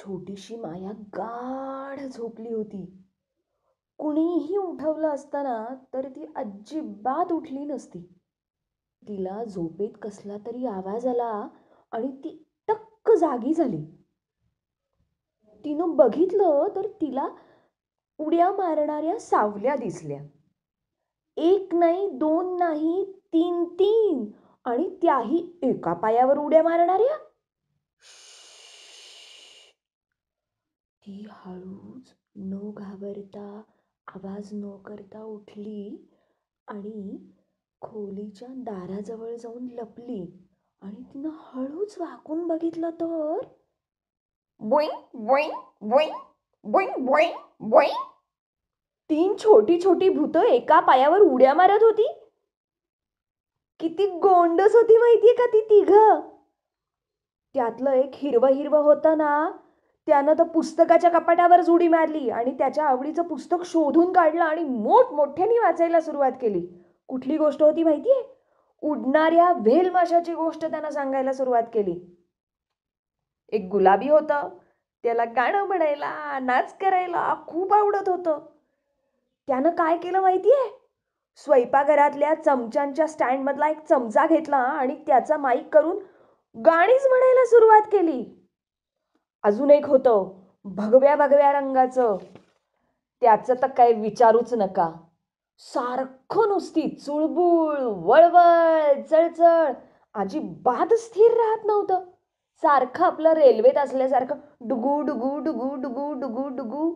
छोटीशी माया गाढ झोपली होती कुणीही उठवलं असताना तर ती अजिबात उठली नसती तिला झोपेत कसला तरी आवाज आला आणि ती टक्क जागी झाली तिनं बघितलं तर तिला उड्या मारणाऱ्या सावल्या दिसल्या एक नाही दोन नाही तीन तीन आणि त्याही एका पायावर उड्या मारणाऱ्या ती हळूच न घाबरता आवाज न करता उठली आणि खोलीच्या दाराजवळ जाऊन लपली आणि तिनं हळूच वाकून बघितलं तर तीन छोटी छोटी भूत एका पायावर उड्या मारत होती किती गोंडस होती माहितीये का ती तिघ त्यातलं एक हिरव हिरव होता ना त्यानं तर पुस्तकाच्या कपाटावर जुडी मारली आणि त्याच्या आवडीचं पुस्तक शोधून काढलं आणि मोठमोठ्याने वाचायला सुरुवात केली कुठली गोष्ट होती माहिती आहे उडणाऱ्या माशाची गोष्ट त्यानं सांगायला सुरुवात केली एक गुलाबी होतं त्याला गाणं म्हणायला नाच करायला खूप आवडत होतं त्यानं काय केलं माहितीये स्वयंपाकघरातल्या चमच्यांच्या स्टँडमधला एक चमचा घेतला आणि त्याचा माईक करून गाणीच म्हणायला सुरुवात केली अजून एक होतं भगव्या भगव्या रंगाचं त्याचं तर काय विचारूच नका सारखं नुसती चुळबुळ वळवळ चळचळ अजिबात स्थिर राहत नव्हतं सारखं आपलं रेल्वेत असल्यासारखं डुगू डुगू डुगू डुगू डुगू डुगू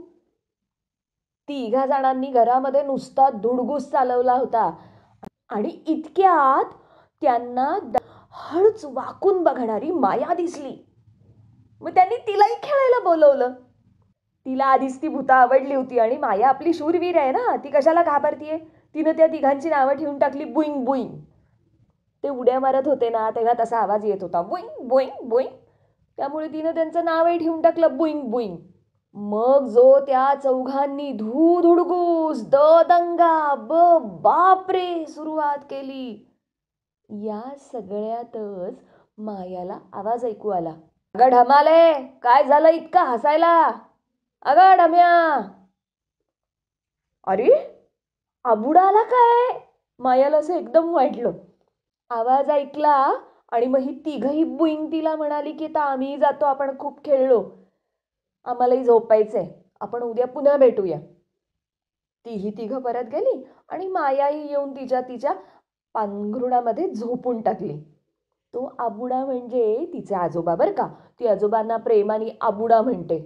तिघा जणांनी घरामध्ये नुसता धुडगुस चालवला होता आणि इतक्यात त्यांना हळूच वाकून बघणारी माया दिसली मग त्यांनी तिलाही खेळायला बोलवलं तिला आधीच ती भूता आवडली होती आणि माया आपली शूरवीर आहे ना ती कशाला घाबरतीये तिनं त्या तिघांची नावं ठेवून टाकली बुईंग बुईंग ते उड्या मारत होते ना तेव्हा तसा आवाज येत होता बुईंग बुईंग बुईंग त्यामुळे तिनं त्यांचं नावही ठेवून टाकलं बुईंग बुईंग मग जो त्या चौघांनी धू धुडगूस द दंगा ब बापरे सुरुवात केली या सगळ्यातच मायाला आवाज ऐकू आला अगं ढमाले काय झालं इतका हसायला अगं ढम्या अरे आबुडाला काय मायाला असं एकदम वाटलं आवाज ऐकला आणि मग ही तिघही बुईंग तिला म्हणाली की आता आम्ही जातो आपण खूप खेळलो आम्हालाही झोपायचंय आपण उद्या पुन्हा भेटूया तीही तिघं परत गेली आणि मायाही येऊन तिच्या तिच्या पांघरुणामध्ये झोपून टाकली तो आबुडा म्हणजे तिचे आजोबा बरं का ती आजोबांना प्रेमाने आबुडा म्हणते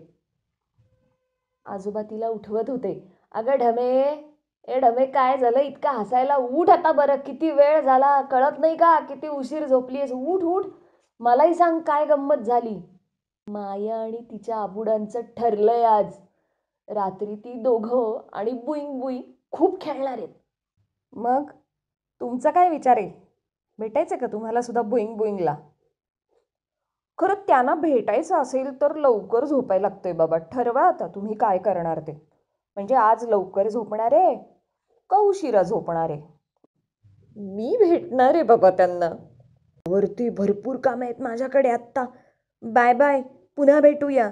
आजोबा तिला उठवत होते अगं ढमे ए ढमे काय झालं इतका हसायला उठ आता बरं किती वेळ झाला कळत नाही का किती उशीर आहेस उठ उठ मलाही सांग काय गंमत झाली माया आणि तिच्या आबुडांचं ठरलंय आज रात्री ती दोघं आणि बुईंग बुईंग खूप खेळणार आहेत मग तुमचा काय विचार आहे भेटायचं का तुम्हाला सुद्धा बुईंग बुईंगला खरं त्यांना भेटायचं असेल तर लवकर झोपायला लागतोय बाबा ठरवा आता तुम्ही काय करणार ते म्हणजे आज लवकर झोपणार आहे का उशिरा झोपणार आहे मी भेटणार आहे बाबा त्यांना वरती भरपूर काम आहेत माझ्याकडे आत्ता बाय बाय पुन्हा भेटूया